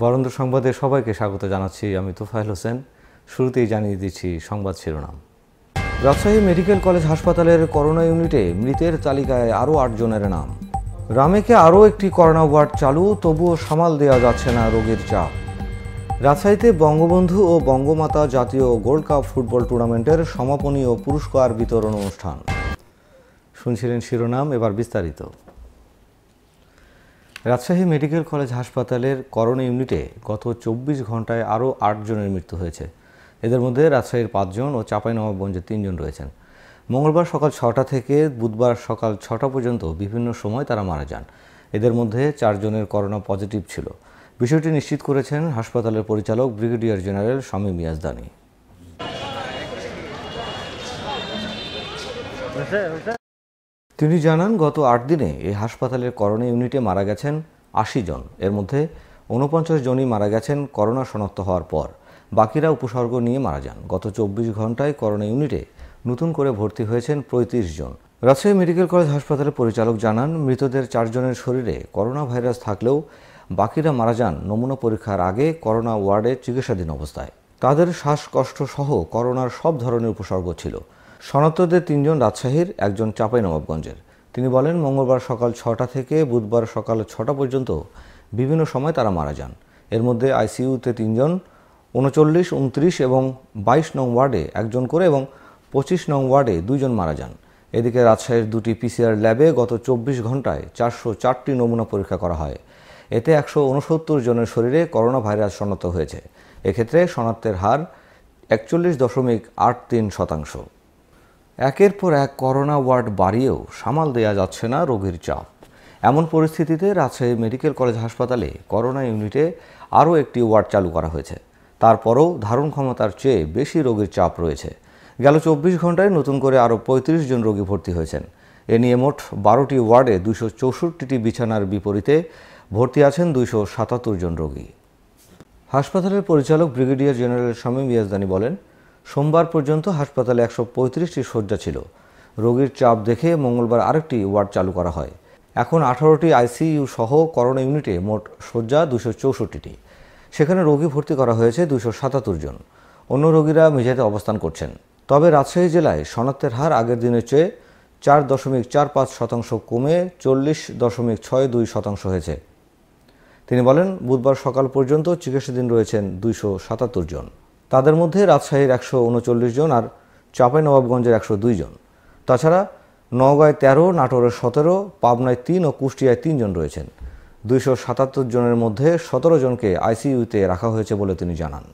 বরেন্দ্র সংবাদে সবাইকে স্বাগত জানাচ্ছি আমি তোফাইল হোসেন শুরুতেই জানিয়ে দিচ্ছি সংবাদ শিরোনাম রাজশাহী মেডিকেল কলেজ হাসপাতালের করোনা ইউনিটে মৃতের তালিকায় আরও আটজনের নাম রামেকে আরও একটি করোনা ওয়ার্ড চালু তবুও সামাল দেওয়া যাচ্ছে না রোগীর চাপ রাজশাহীতে বঙ্গবন্ধু ও বঙ্গমাতা জাতীয় গোল্ড কাপ ফুটবল টুর্নামেন্টের সমাপনী ও পুরস্কার বিতরণ অনুষ্ঠান শুনছিলেন শিরোনাম এবার বিস্তারিত রাজশাহী মেডিকেল কলেজ হাসপাতালের করোনা ইউনিটে গত চব্বিশ ঘন্টায় আরও আটজনের মৃত্যু হয়েছে এদের মধ্যে রাজশাহীর পাঁচজন ও চাঁপাইনবাবগঞ্জের তিনজন রয়েছেন মঙ্গলবার সকাল ছটা থেকে বুধবার সকাল ছটা পর্যন্ত বিভিন্ন সময় তারা মারা যান এদের মধ্যে চারজনের করোনা পজিটিভ ছিল বিষয়টি নিশ্চিত করেছেন হাসপাতালের পরিচালক ব্রিগেডিয়ার জেনারেল শামী মিয়াজদানি তিনি জানান গত আট দিনে এই হাসপাতালের করোনা ইউনিটে মারা গেছেন আশি জন এর মধ্যে উনপঞ্চাশ জনই মারা গেছেন করোনা শনাক্ত হওয়ার পর বাকিরা উপসর্গ নিয়ে মারা যান গত চব্বিশ ঘন্টায় করোনা ইউনিটে নতুন করে ভর্তি হয়েছেন পঁয়ত্রিশ জন রাজশাহী মেডিকেল কলেজ হাসপাতালের পরিচালক জানান মৃতদের চারজনের শরীরে করোনা ভাইরাস থাকলেও বাকিরা মারা যান নমুনা পরীক্ষার আগে করোনা ওয়ার্ডে চিকিৎসাধীন অবস্থায় তাদের শ্বাসকষ্ট সহ করোনার সব ধরনের উপসর্গ ছিল শনাক্তদের তিনজন রাজশাহীর একজন নবাবগঞ্জের তিনি বলেন মঙ্গলবার সকাল ছটা থেকে বুধবার সকাল ছটা পর্যন্ত বিভিন্ন সময় তারা মারা যান এর মধ্যে আইসিইউতে তিনজন উনচল্লিশ উনত্রিশ এবং বাইশ নং ওয়ার্ডে একজন করে এবং পঁচিশ নং ওয়ার্ডে দুইজন মারা যান এদিকে রাজশাহীর দুটি পিসিআর ল্যাবে গত চব্বিশ ঘন্টায় চারশো চারটি নমুনা পরীক্ষা করা হয় এতে একশো উনসত্তর জনের শরীরে করোনা ভাইরাস শনাক্ত হয়েছে এক্ষেত্রে শনাক্তের হার একচল্লিশ দশমিক আট তিন শতাংশ একের পর এক করোনা ওয়ার্ড বাড়িয়েও সামাল দেয়া যাচ্ছে না রোগীর চাপ এমন পরিস্থিতিতে রাজশাহী মেডিকেল কলেজ হাসপাতালে করোনা ইউনিটে আরও একটি ওয়ার্ড চালু করা হয়েছে তারপরও ধারণ ক্ষমতার চেয়ে বেশি রোগীর চাপ রয়েছে গেল চব্বিশ ঘন্টায় নতুন করে আরও পঁয়ত্রিশ জন রোগী ভর্তি হয়েছেন এ নিয়ে মোট বারোটি ওয়ার্ডে দুশো চৌষট্টিটি বিছানার বিপরীতে ভর্তি আছেন দুইশো সাতাত্তর জন রোগী হাসপাতালের পরিচালক ব্রিগেডিয়ার জেনারেল শামীম ইয়াজদানি বলেন সোমবার পর্যন্ত হাসপাতালে একশো পঁয়ত্রিশটি শয্যা ছিল রোগীর চাপ দেখে মঙ্গলবার আরেকটি ওয়ার্ড চালু করা হয় এখন আঠারোটি আইসিইউ সহ করোনা ইউনিটে মোট শয্যা দুশো চৌষট্টিটি সেখানে রোগী ভর্তি করা হয়েছে দুশো সাতাত্তর জন অন্য রোগীরা মেঝেতে অবস্থান করছেন তবে রাজশাহী জেলায় শনাক্তের হার আগের দিনের চেয়ে চার দশমিক চার পাঁচ শতাংশ কমে চল্লিশ দশমিক ছয় দুই শতাংশ হয়েছে তিনি বলেন বুধবার সকাল পর্যন্ত চিকিৎসাধীন রয়েছেন দুইশো সাতাত্তর জন তাদের মধ্যে রাজশাহীর একশো উনচল্লিশ জন আর নবাবগঞ্জের একশো দুই জন তাছাড়া নওগাঁয় তেরো নাটোরে সতেরো পাবনায় তিন ও কুষ্টিয়ায় তিনজন রয়েছেন দুইশো সাতাত্তর জনের মধ্যে সতেরো জনকে আইসিইউতে রাখা হয়েছে বলে তিনি জানান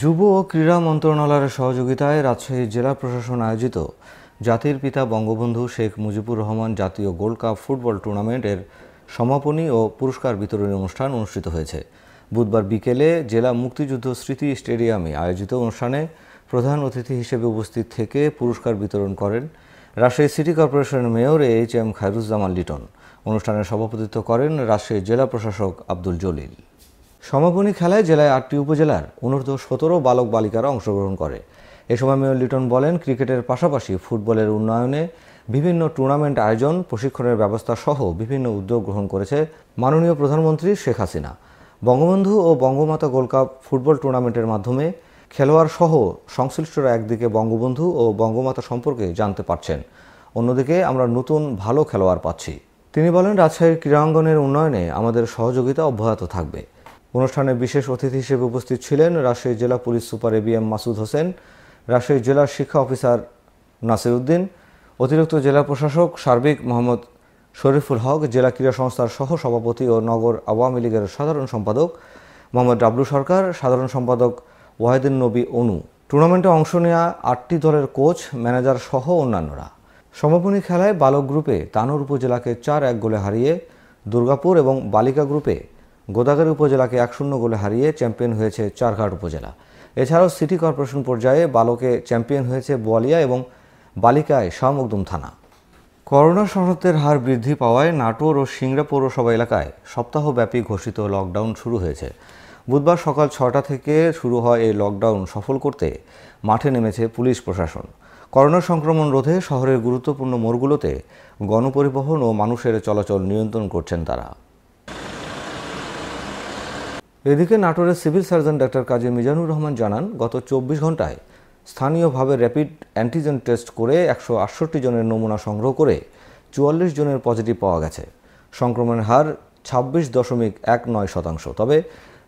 যুব ও ক্রীড়া মন্ত্রণালয়ের সহযোগিতায় রাজশাহী জেলা প্রশাসন আয়োজিত জাতির পিতা বঙ্গবন্ধু শেখ মুজিবুর রহমান জাতীয় গোল্ড কাপ ফুটবল টুর্নামেন্টের সমাপনী ও পুরস্কার বিতরণী অনুষ্ঠান অনুষ্ঠিত হয়েছে বুধবার বিকেলে জেলা মুক্তিযুদ্ধ স্মৃতি স্টেডিয়ামে আয়োজিত অনুষ্ঠানে প্রধান অতিথি হিসেবে উপস্থিত থেকে পুরস্কার বিতরণ করেন রাজশাহী সিটি কর্পোরেশনের mayor H M Khairuzzaman Liton অনুষ্ঠানে সভাপতিত্ব করেন রাজশাহী জেলা প্রশাসক আব্দুল জলিল সমাপনী খেলায় জেলায় আটটি উপজেলার অনুর্ধ সতেরো বালক বালিকারা অংশগ্রহণ করে এ সময় মেয়র লিটন বলেন ক্রিকেটের পাশাপাশি ফুটবলের উন্নয়নে বিভিন্ন টুর্নামেন্ট আয়োজন প্রশিক্ষণের ব্যবস্থা সহ বিভিন্ন উদ্যোগ গ্রহণ করেছে মাননীয় প্রধানমন্ত্রী শেখ হাসিনা বঙ্গবন্ধু ও বঙ্গমাতা গোল্ড কাপ ফুটবল টুর্নামেন্টের মাধ্যমে খেলোয়াড় সহ সংশ্লিষ্টরা একদিকে বঙ্গবন্ধু ও বঙ্গমাতা সম্পর্কে জানতে পারছেন অন্যদিকে আমরা নতুন ভালো খেলোয়াড় পাচ্ছি তিনি বলেন রাজশাহীর ক্রীড়াঙ্গনের উন্নয়নে আমাদের সহযোগিতা অব্যাহত থাকবে অনুষ্ঠানে বিশেষ অতিথি হিসেবে উপস্থিত ছিলেন রাজশাহী জেলা police super A B M Masud Hossain Rajshahi জেলা শিক্ষা অফিসার নাসির উদ্দিন অতিরিক্ত জেলা প্রশাসক সার্বিক মোহাম্মদ শরীফুল হক জেলা ক্রীড়া সংস্থার সহ সভাপতি ও নগর আওয়ামী লীগের সাধারণ সম্পাদক মোহাম্মদ ডাবলু সরকার সাধারণ সম্পাদক ওয়াহেদিন নবী অনু টুর্নামেন্টে অংশ নেওয়া আটটি দলের কোচ ম্যানেজার সহ অন্যান্যরা সমাপনী খেলায় বালক গ্রুপে তানোর উপজেলাকে চার এক গোলে হারিয়ে দুর্গাপুর এবং বালিকা গ্রুপে গোদাগাড়ি উপজেলাকে এক শূন্য গোলে হারিয়ে চ্যাম্পিয়ন হয়েছে চারঘাট উপজেলা এছাড়াও সিটি কর্পোরেশন পর্যায়ে বালকে চ্যাম্পিয়ন হয়েছে বোয়ালিয়া এবং বালিকায় শামুকদুম থানা করোনা শনাক্তের হার বৃদ্ধি পাওয়ায় নাটোর ও সিংড়া পৌরসভা এলাকায় সপ্তাহব্যাপী ঘোষিত লকডাউন শুরু হয়েছে বুধবার সকাল ছটা থেকে শুরু হয় এই লকডাউন সফল করতে মাঠে নেমেছে পুলিশ প্রশাসন করোনা সংক্রমণ রোধে শহরের গুরুত্বপূর্ণ মোড়গুলোতে গণপরিবহন ও মানুষের চলাচল নিয়ন্ত্রণ করছেন তারা এদিকে নাটোরের civil surgeon doctor Kazi Mizanur Rahman জানান গত চব্বিশ ঘন্টায় স্থানীয়ভাবে র্যাপিড অ্যান্টিজেন টেস্ট করে একশো আটষট্টি জনের নমুনা সংগ্রহ করে চুয়াল্লিশ জনের পজিটিভ পাওয়া গেছে সংক্রমণের হার ছাব্বিশ দশমিক এক নয় শতাংশ তবে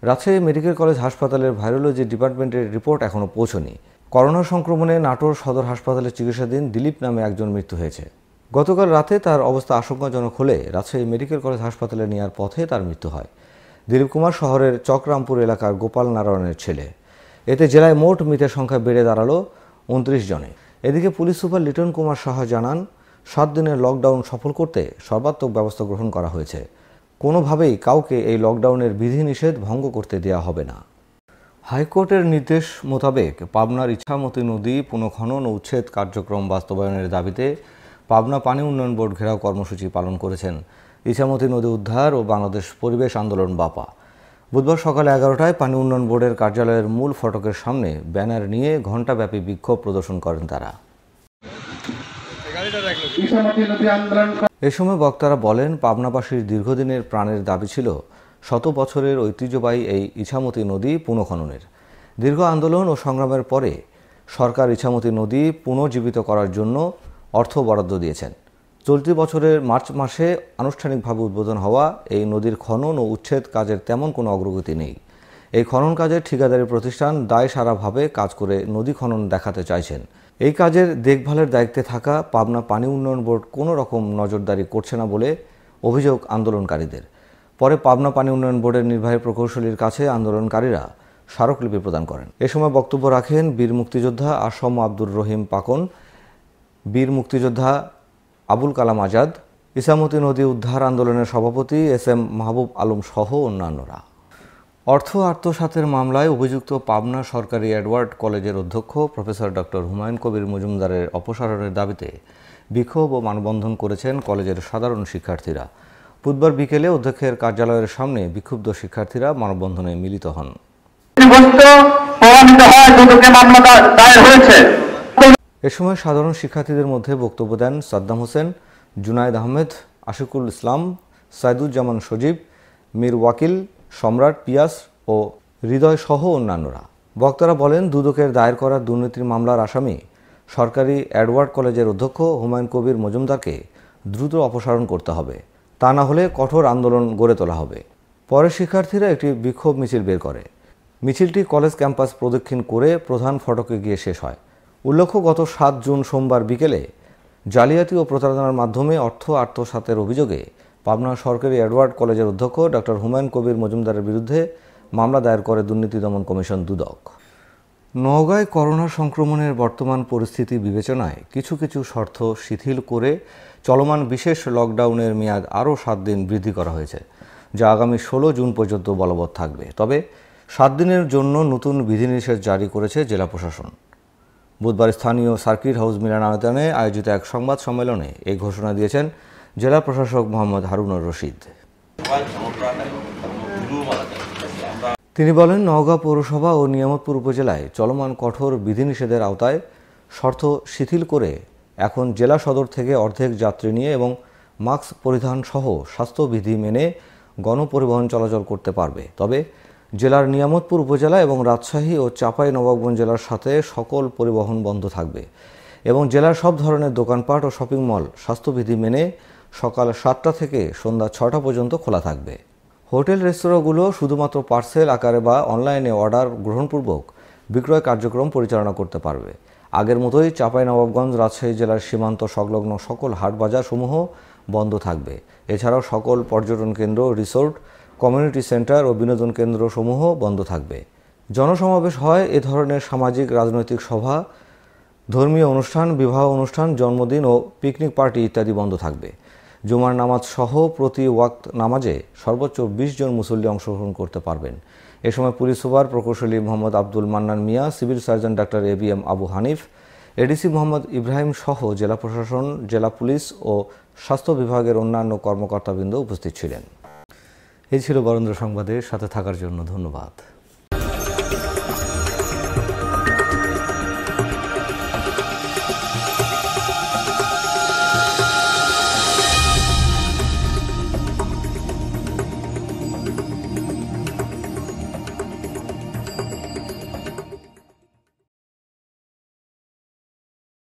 রাজশাহী মেডিকেল কলেজ হাসপাতালের ভাইরোলজি ডিপার্টমেন্টের রিপোর্ট এখনও পৌঁছনি করোনা সংক্রমণে নাটোর সদর হাসপাতালে চিকিৎসাধীন দিলীপ নামে একজন মৃত্যু হয়েছে গতকাল রাতে তার অবস্থা আশঙ্কাজনক হলে রাজশাহী মেডিকেল কলেজ হাসপাতালে নেওয়ার পথে তার মৃত্যু হয় দিলীপ কুমার শহরের চক্রামপুর এলাকার গোপাল নারায়ণের ছেলে এতে জেলায় মোট মৃতের সংখ্যা বেড়ে দাঁড়ালো উনত্রিশ জনে এদিকে পুলিশ সুপার লিটন কুমার সাহা জানান সাত দিনের লকডাউন সফল করতে সর্বাত্মক ব্যবস্থা গ্রহণ করা হয়েছে কোনোভাবেই কাউকে এই লকডাউনের বিধিনিষেধ ভঙ্গ করতে দেওয়া হবে না হাইকোর্টের নির্দেশ মোতাবেক পাবনার ইচ্ছামতি নদী পুনঃখনন ও উচ্ছেদ কার্যক্রম বাস্তবায়নের দাবিতে পাবনা পানি উন্নয়ন বোর্ড ঘেরাও কর্মসূচি পালন করেছেন ইছামতি নদী উদ্ধার ও বাংলাদেশ পরিবেশ আন্দোলন বাপা বুধবার সকালে এগারোটায় পানি উন্নয়ন বোর্ডের কার্যালয়ের মূল ফটকের সামনে ব্যানার নিয়ে ঘণ্টাব্যাপী বিক্ষোভ প্রদর্শন করেন তারা এ সময় বক্তারা বলেন পাবনাবাসীর দীর্ঘদিনের প্রাণের দাবি ছিল শত বছরের ঐতিহ্যবাহী এই ইছামতি নদী পুনঃখননের দীর্ঘ আন্দোলন ও সংগ্রামের পরে সরকার ইছামতি নদী পুনর্জীবিত করার জন্য অর্থ বরাদ্দ দিয়েছেন চলতি বছরের মার্চ মাসে আনুষ্ঠানিকভাবে উদ্বোধন হওয়া এই নদীর খনন ও উচ্ছেদ কাজের তেমন কোনো অগ্রগতি নেই এই খনন কাজের ঠিকাদারি প্রতিষ্ঠান দায় সারাভাবে কাজ করে নদী খনন দেখাতে চাইছেন এই কাজের দেখভালের দায়িত্বে থাকা পাবনা পানি উন্নয়ন বোর্ড কোনো রকম নজরদারি করছে না বলে অভিযোগ আন্দোলনকারীদের পরে পাবনা পানি উন্নয়ন বোর্ডের নির্বাহী প্রকৌশলীর কাছে আন্দোলনকারীরা স্মারকলিপি প্রদান করেন এ সময় বক্তব্য রাখেন বীর মুক্তিযোদ্ধা আসম আব্দুর রহিম পাকন বীর মুক্তিযোদ্ধা আবুল কালাম আজাদ ইসামতি নদী উদ্ধার আন্দোলনের সভাপতি এস এম মাহবুব আলম সহ অন্যান্যরা অর্থ আত্মসাতের মামলায় অভিযুক্ত পাবনা সরকারি এডওয়ার্ড কলেজের অধ্যক্ষ প্রফেসর ডক্টর হুমায়ুন কবির মজুমদারের অপসারণের দাবিতে বিক্ষোভ ও মানবন্ধন করেছেন কলেজের সাধারণ শিক্ষার্থীরা বুধবার বিকেলে অধ্যক্ষের কার্যালয়ের সামনে বিক্ষুব্ধ শিক্ষার্থীরা মানববন্ধনে মিলিত হন এ সময় সাধারণ শিক্ষার্থীদের মধ্যে বক্তব্য দেন সাদ্দাম হোসেন জুনায়দ আহমেদ আশিকুল ইসলাম সাইদুজ্জামান সজীব মীর ওয়াকিল সম্রাট পিয়াস ও হৃদয় সহ অন্যান্যরা বক্তারা বলেন দুদকের দায়ের করা দুর্নীতির মামলার আসামি সরকারি অ্যাডওয়ার্ড কলেজের অধ্যক্ষ হুমায়ুন কবির মজুমদারকে দ্রুত অপসারণ করতে হবে তা না হলে কঠোর আন্দোলন গড়ে তোলা হবে পরে শিক্ষার্থীরা একটি বিক্ষোভ মিছিল বের করে মিছিলটি কলেজ ক্যাম্পাস প্রদক্ষিণ করে প্রধান ফটকে গিয়ে শেষ হয় উল্লেখ্য গত সাত জুন সোমবার বিকেলে জালিয়াতি ও প্রতারণার মাধ্যমে অর্থ আত্মসাতের অভিযোগে পাবনা সরকারি এডওয়ার্ড কলেজের অধ্যক্ষ ডক্টর হুমায়ুন কবির মজুমদারের বিরুদ্ধে মামলা দায়ের করে দুর্নীতি দমন কমিশন দুদক নওগাঁয় করোনা সংক্রমণের বর্তমান পরিস্থিতি বিবেচনায় কিছু কিছু শর্ত শিথিল করে চলমান বিশেষ লকডাউনের মেয়াদ আরও সাত দিন বৃদ্ধি করা হয়েছে যা আগামী ষোলো জুন পর্যন্ত বলবৎ থাকবে তবে সাত দিনের জন্য নতুন বিধিনিষেধ জারি করেছে জেলা প্রশাসন বুধবার স্থানীয় সার্কিট হাউস মিলনায়তনে আয়োজিত এক সংবাদ সম্মেলনে এই ঘোষণা দিয়েছেন জেলা প্রশাসক মোহাম্মদ হারুনুর রশিদ তিনি বলেন নওগাঁ পৌরসভা ও নিয়ামতপুর উপজেলায় চলমান কঠোর বিধিনিষেধের আওতায় শর্ত শিথিল করে এখন জেলা সদর থেকে অর্ধেক যাত্রী নিয়ে এবং মাস্ক পরিধান সহ স্বাস্থ্যবিধি মেনে গণপরিবহন চলাচল করতে পারবে তবে জেলার নিয়ামতপুর উপজেলা এবং রাজশাহী ও চাপাই নবাবগঞ্জ জেলার সাথে সকল পরিবহন বন্ধ থাকবে এবং জেলার সব ধরনের দোকানপাট ও শপিং মল স্বাস্থ্যবিধি মেনে সকাল সাতটা থেকে সন্ধ্যা ছটা পর্যন্ত খোলা থাকবে হোটেল রেস্তোরাঁগুলো শুধুমাত্র পার্সেল আকারে বা অনলাইনে অর্ডার গ্রহণপূর্বক বিক্রয় কার্যক্রম পরিচালনা করতে পারবে আগের মতোই নবাবগঞ্জ রাজশাহী জেলার সীমান্ত সংলগ্ন সকল হাটবাজারসমূহ বন্ধ থাকবে এছাড়াও সকল পর্যটন কেন্দ্র রিসোর্ট কমিউনিটি সেন্টার ও বিনোদন কেন্দ্র সমূহ বন্ধ থাকবে জনসমাবেশ হয় এ ধরনের সামাজিক রাজনৈতিক সভা ধর্মীয় অনুষ্ঠান বিবাহ অনুষ্ঠান জন্মদিন ও পিকনিক পার্টি ইত্যাদি বন্ধ থাকবে জুমার নামাজ সহ প্রতি ওয়াক্ত নামাজে সর্বোচ্চ বিশ জন মুসল্লি অংশগ্রহণ করতে পারবেন এ সময় পুলিশ সুপার প্রকৌশলী Mohammad Abdul Mannan Mia civil surgeon doctor A B M Abu Hanif ADC Mohammad Ibrahim সহ জেলা প্রশাসন জেলা পুলিশ ও স্বাস্থ্য বিভাগের অন্যান্য কর্মকর্তাবৃন্দ উপস্থিত ছিলেন এই ছিল বরেন্দ্র সংবাদের সাথে থাকার জন্য ধন্যবাদ